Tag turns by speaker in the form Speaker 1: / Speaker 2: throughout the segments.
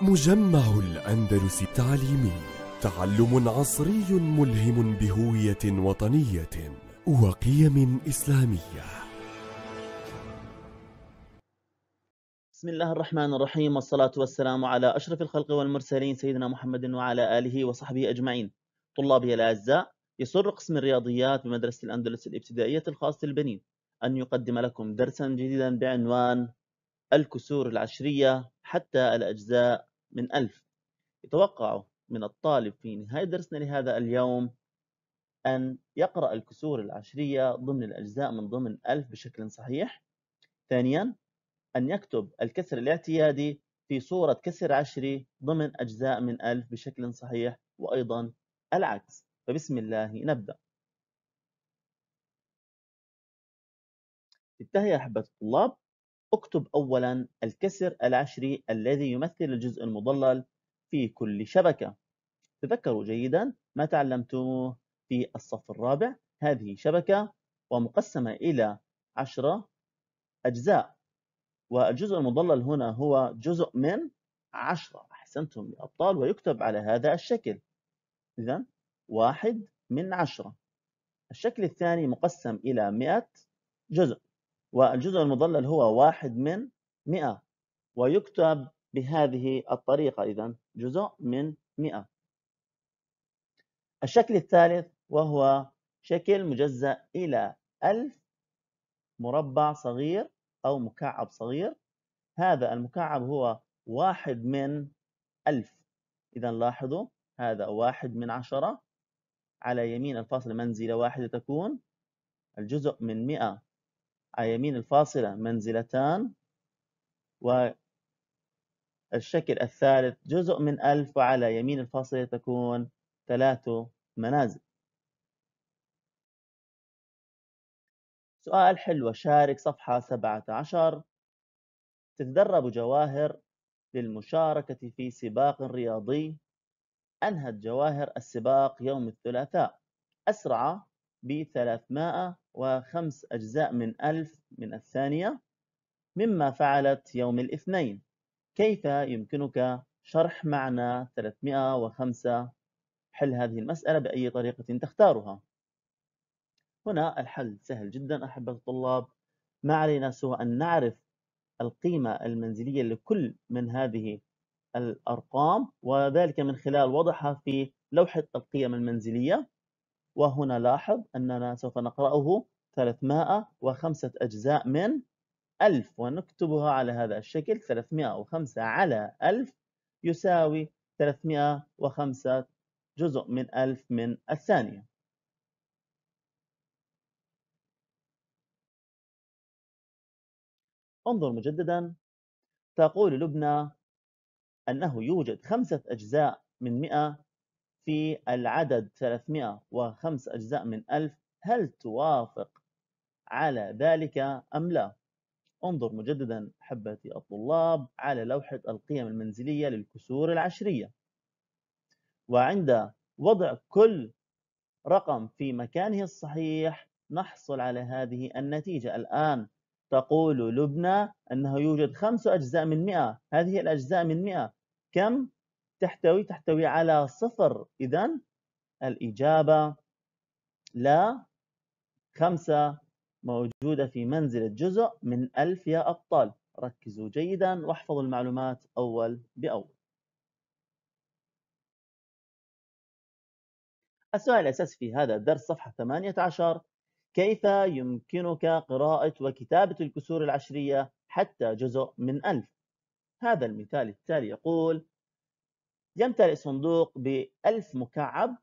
Speaker 1: مجمع الأندلس التعليمي تعلم عصري ملهم بهوية وطنية وقيم إسلامية بسم الله الرحمن الرحيم والصلاة والسلام على أشرف الخلق والمرسلين سيدنا محمد وعلى آله وصحبه أجمعين طلابي الأعزاء يسر قسم الرياضيات بمدرسة الأندلس الابتدائية الخاصة البنين أن يقدم لكم درسا جديدا بعنوان الكسور العشرية حتى الأجزاء من ألف يتوقع من الطالب في نهاية درسنا لهذا اليوم أن يقرأ الكسور العشرية ضمن الأجزاء من ضمن ألف بشكل صحيح ثانيا أن يكتب الكسر الاعتيادي في صورة كسر عشري ضمن أجزاء من ألف بشكل صحيح وأيضا العكس فبسم الله نبدأ انتهي يا أحبة الطلاب اكتب أولا الكسر العشري الذي يمثل الجزء المضلل في كل شبكة تذكروا جيدا ما تعلمتموه في الصف الرابع هذه شبكة ومقسمة إلى عشرة أجزاء والجزء المضلل هنا هو جزء من عشرة أحسنتم يا أبطال ويكتب على هذا الشكل إذا واحد من عشرة الشكل الثاني مقسم إلى مئة جزء والجزء المضلل هو واحد من 100 ويكتب بهذه الطريقة إذا جزء من 100 الشكل الثالث وهو شكل مجزأ إلى 1000 مربع صغير أو مكعب صغير هذا المكعب هو واحد من 1000 إذا لاحظوا هذا واحد من عشرة على يمين الفاصلة منزلة واحدة تكون الجزء من 100 على يمين الفاصلة منزلتان والشكل الثالث جزء من ألف وعلى يمين الفاصلة تكون ثلاث منازل سؤال حلو شارك صفحة 17 تتدرب جواهر للمشاركة في سباق رياضي أنهت جواهر السباق يوم الثلاثاء أسرع ب 305 أجزاء من ألف من الثانية مما فعلت يوم الاثنين كيف يمكنك شرح معنى 305 حل هذه المسألة بأي طريقة تختارها هنا الحل سهل جدا أحبة الطلاب ما علينا سوى أن نعرف القيمة المنزلية لكل من هذه الأرقام وذلك من خلال وضعها في لوحة القيم المنزلية وهنا لاحظ أننا سوف نقرأه 305 أجزاء من 1000 ونكتبها على هذا الشكل 305 على 1000 يساوي 305 جزء من 1000 من الثانية انظر مجددا تقول لبنى أنه يوجد خمسة أجزاء من 100 في العدد 305 أجزاء من 1000 هل توافق على ذلك أم لا؟ انظر مجددا أحبتي الطلاب على لوحة القيم المنزلية للكسور العشرية وعند وضع كل رقم في مكانه الصحيح نحصل على هذه النتيجة الآن تقول لبنى أنه يوجد خمس أجزاء من مئة هذه الأجزاء من مئة كم؟ تحتوي تحتوي على صفر إذا الإجابة لا خمسة موجودة في منزلة جزء من ألف يا أبطال ركزوا جيدا واحفظوا المعلومات أول بأول السؤال الأساسي في هذا الدرس صفحة 18 كيف يمكنك قراءة وكتابة الكسور العشرية حتى جزء من ألف؟ هذا المثال التالي يقول يمتلئ الصندوق بألف مكعب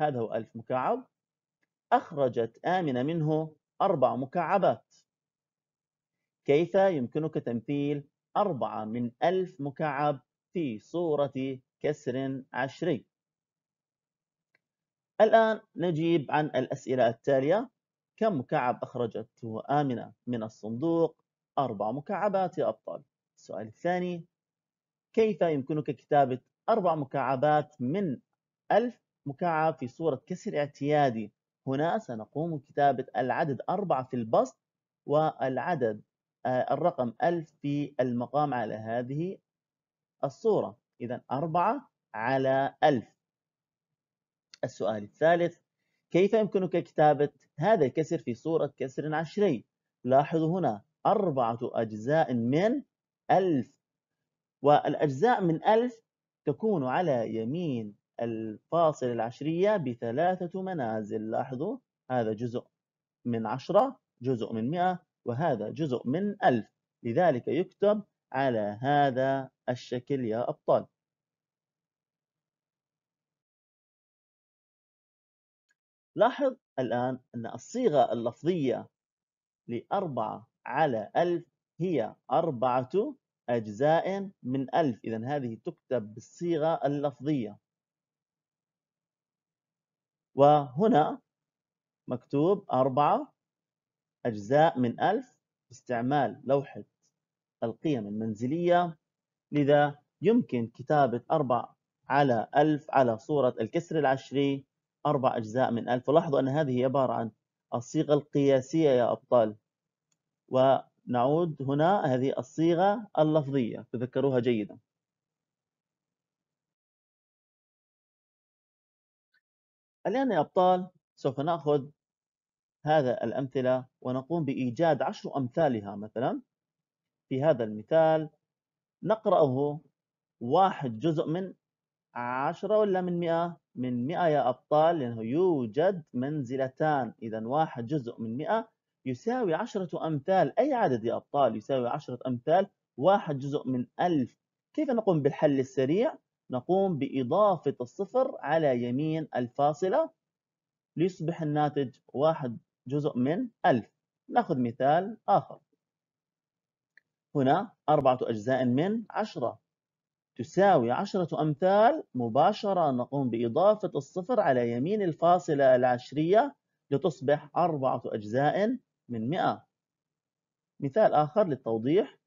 Speaker 1: هذا هو ألف مكعب أخرجت آمنة منه أربع مكعبات كيف يمكنك تمثيل أربعة من ألف مكعب في صورة كسر عشري الآن نجيب عن الأسئلة التالية كم مكعب أخرجته آمنة من الصندوق؟ أربع مكعبات يا أبطال السؤال الثاني كيف يمكنك كتابة أربع مكعبات من ألف مكعب في صورة كسر اعتيادي هنا سنقوم بكتابة العدد أربعة في البسط والعدد آه، الرقم ألف في المقام على هذه الصورة إذا أربعة على ألف السؤال الثالث كيف يمكنك كتابة هذا الكسر في صورة كسر عشري لاحظوا هنا أربعة أجزاء من ألف والأجزاء من ألف تكون على يمين الفاصل العشرية بثلاثة منازل لاحظوا هذا جزء من عشرة جزء من مئة وهذا جزء من ألف لذلك يكتب على هذا الشكل يا أبطال لاحظ الآن أن الصيغة اللفظية لأربعة على ألف هي أربعة أجزاء من ألف إذا هذه تكتب بالصيغة اللفظية وهنا مكتوب أربعة أجزاء من ألف باستعمال لوحة القيم المنزلية لذا يمكن كتابة أربعة على ألف على صورة الكسر العشري أربع أجزاء من ألف ولاحظوا أن هذه عبارة عن الصيغة القياسية يا أبطال و نعود هنا هذه الصيغة اللفظية تذكروها جيدا الآن يا أبطال سوف نأخذ هذا الأمثلة ونقوم بإيجاد عشر أمثالها مثلا في هذا المثال نقرأه واحد جزء من عشرة ولا من مئة من مئة يا أبطال لأنه يوجد منزلتان إذا واحد جزء من مئة يساوي عشرة أمثال أي عدد يا أبطال يساوي عشرة أمثال واحد جزء من ألف كيف نقوم بالحل السريع؟ نقوم بإضافة الصفر على يمين الفاصلة ليصبح الناتج واحد جزء من ألف نأخذ مثال آخر هنا أربعة أجزاء من عشرة تساوي عشرة أمثال مباشرة نقوم بإضافة الصفر على يمين الفاصلة العشرية لتصبح أربعة أجزاء من 100 مثال آخر للتوضيح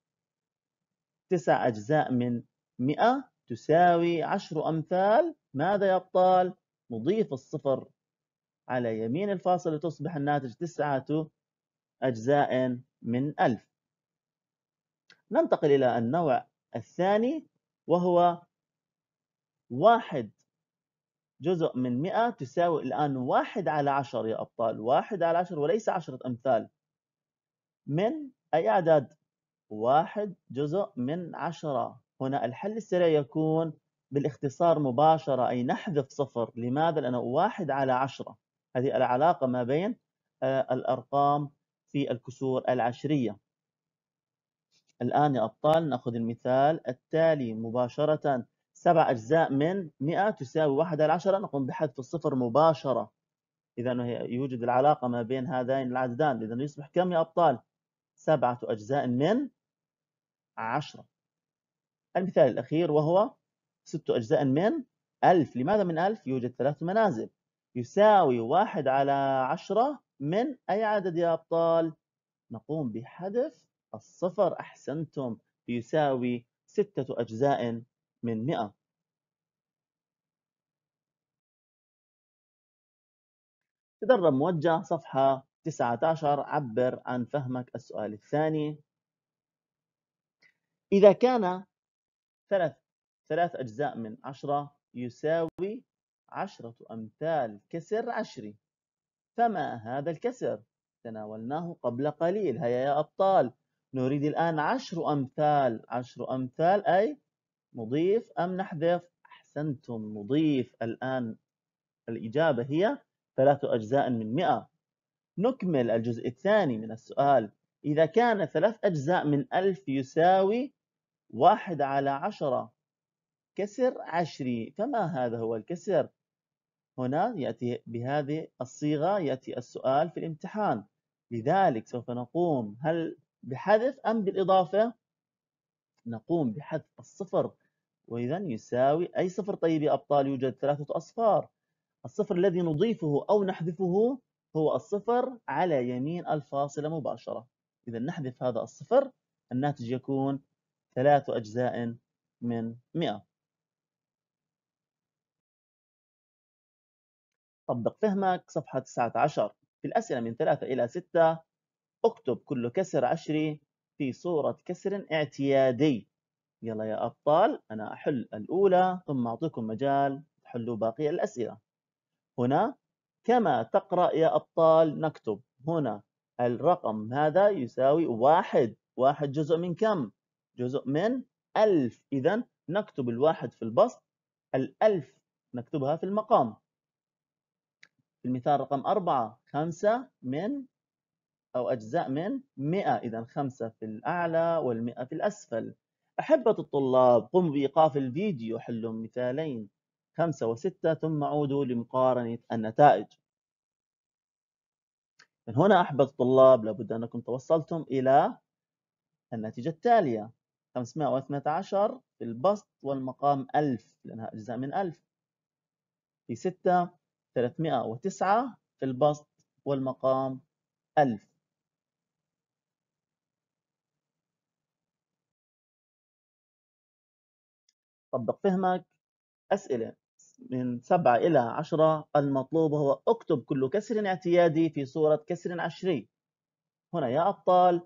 Speaker 1: تسع أجزاء من 100 تساوي 10 أمثال ماذا يا أبطال؟ نضيف الصفر على يمين الفاصل لتصبح الناتج تسعة أجزاء من ألف ننتقل إلى النوع الثاني وهو واحد جزء من 100 تساوي الآن 1 على 10 يا أبطال 1 على 10 وليس 10 أمثال من أي عدد؟ 1 جزء من 10 هنا الحل السريع يكون بالاختصار مباشرة أي نحذف صفر لماذا؟ لأنه واحد على 10 هذه العلاقة ما بين آه، الأرقام في الكسور العشرية الآن يا أبطال نأخذ المثال التالي مباشرةً سبع أجزاء من 100 تساوي واحد على عشرة نقوم بحذف الصفر مباشرة إذا يوجد العلاقة ما بين هذين العددان إذا يصبح كم يا أبطال؟ سبعة أجزاء من عشرة المثال الأخير وهو ست أجزاء من ألف لماذا من ألف؟ يوجد ثلاث منازل يساوي واحد على عشرة من أي عدد يا أبطال؟ نقوم بحذف الصفر أحسنتم يساوي ستة أجزاء من مئة تدرب موجه صفحة 19 عبر عن فهمك السؤال الثاني إذا كان ثلاث ثلاث أجزاء من عشرة يساوي عشرة أمثال كسر عشري فما هذا الكسر؟ تناولناه قبل قليل هيا يا أبطال نريد الآن عشر أمثال عشر أمثال أي نضيف أم نحذف أحسنتم نضيف الآن الإجابة هي ثلاث أجزاء من مئة نكمل الجزء الثاني من السؤال إذا كان ثلاث أجزاء من ألف يساوي واحد على عشرة كسر عشري فما هذا هو الكسر؟ هنا يأتي بهذه الصيغة يأتي السؤال في الامتحان لذلك سوف نقوم هل بحذف أم بالإضافة؟ نقوم بحذف الصفر وإذا يساوي أي صفر طيب يا أبطال يوجد ثلاثة أصفار الصفر الذي نضيفه أو نحذفه هو الصفر على يمين الفاصلة مباشرة إذا نحذف هذا الصفر الناتج يكون ثلاث أجزاء من 100 طبق فهمك صفحة 19 في الأسئلة من 3 إلى 6 اكتب كل كسر عشري في صورة كسر اعتيادي يلا يا أبطال أنا أحل الأولى ثم أعطيكم مجال تحلوا باقي الأسئلة هنا كما تقرأ يا أبطال نكتب هنا الرقم هذا يساوي واحد واحد جزء من كم؟ جزء من ألف إذا نكتب الواحد في البسط الألف نكتبها في المقام في المثال رقم أربعة خمسة من أو أجزاء من 100 إذا خمسة في الأعلى والمئة في الأسفل أحبة الطلاب قم بإيقاف الفيديو حلوا مثالين خمسة وستة ثم عودوا لمقارنة النتائج من هنا أحبة الطلاب لابد أنكم توصلتم إلى النتيجة التالية 512 في البسط والمقام 1000 لأنها أجزاء من 1000 في 6 309 في البسط والمقام 1000 طبق فهمك أسئلة من سبعة إلى عشرة المطلوب هو اكتب كل كسر اعتيادي في صورة كسر عشري هنا يا أبطال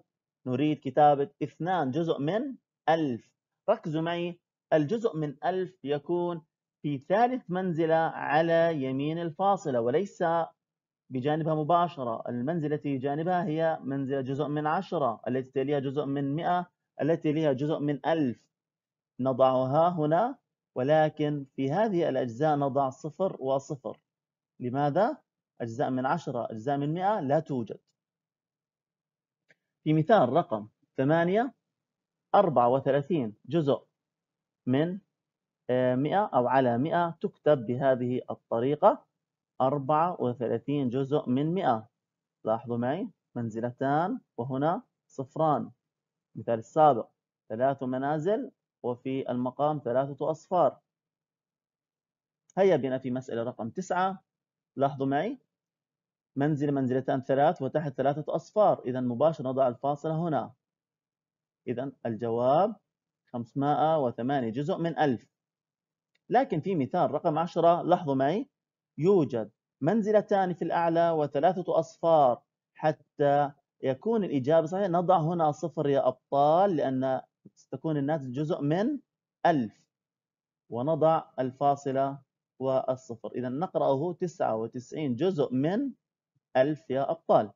Speaker 1: نريد كتابة اثنان جزء من ألف ركزوا معي الجزء من ألف يكون في ثالث منزلة على يمين الفاصلة وليس بجانبها مباشرة المنزلة التي جانبها هي منزلة جزء من عشرة التي تليها جزء من مئة التي تليها جزء من ألف نضعها هنا ولكن في هذه الأجزاء نضع صفر وصفر لماذا؟ أجزاء من عشرة أجزاء من مئة لا توجد في مثال رقم ثمانية أربعة وثلاثين جزء من آه، مئة أو على مئة تكتب بهذه الطريقة أربعة وثلاثين جزء من مئة لاحظوا معي منزلتان وهنا صفران مثال السابق ثلاث منازل وفي المقام ثلاثة أصفار هيا بنا في مسألة رقم تسعة لاحظوا معي منزل منزلتان ثلاث وتحت ثلاثة أصفار إذا مباشرة نضع الفاصلة هنا إذا الجواب 508 جزء من 1000 لكن في مثال رقم 10 لاحظوا معي يوجد منزلتان في الأعلى وثلاثة أصفار حتى يكون الإجابة صحيحة نضع هنا صفر يا أبطال لأن تكون الناتج جزء من 1000 ونضع الفاصلة والصفر إذا نقرأه 99 جزء من 1000 يا أبطال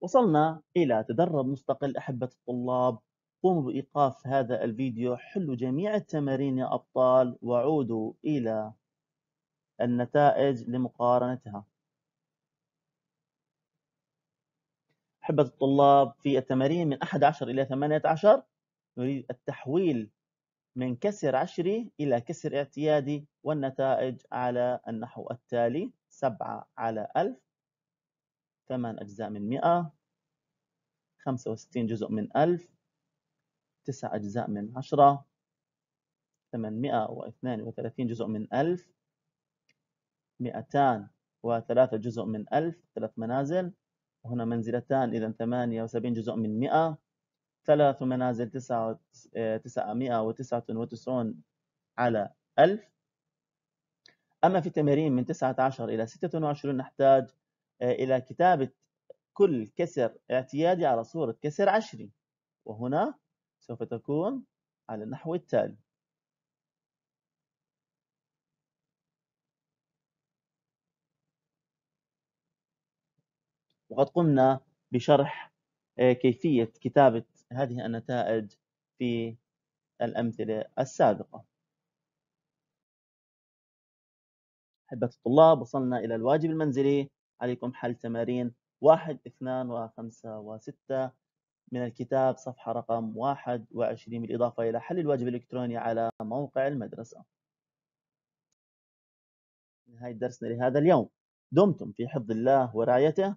Speaker 1: وصلنا إلى تدرب مستقل أحبة الطلاب قوموا بإيقاف هذا الفيديو حلوا جميع التمارين يا أبطال وعودوا إلى النتائج لمقارنتها أحبة الطلاب في التمارين من 11 إلى 18 نريد التحويل من كسر عشري إلى كسر اعتيادي والنتائج على النحو التالي 7 على 1000 8 أجزاء من 100 65 جزء من 1000 9 أجزاء من 10 832 جزء من 1000 203 جزء من 1000 ثلاث منازل هنا منزلتان إذا 78 جزء من 100 ثلاث منازل 999 آه، على 1000 أما في التمارين من 19 إلى 26 نحتاج آه، إلى كتابة كل كسر اعتيادي على صورة كسر عشري وهنا سوف تكون على النحو التالي وقد قمنا بشرح آه، كيفية كتابة هذه النتائج في الأمثلة السابقة أحبة الطلاب وصلنا إلى الواجب المنزلي عليكم حل تمارين واحد اثنان وخمسة وستة من الكتاب صفحة رقم واحد وعشرين بالإضافة إلى حل الواجب الإلكتروني على موقع المدرسة نهاية درسنا لهذا اليوم دمتم في حفظ الله ورعايته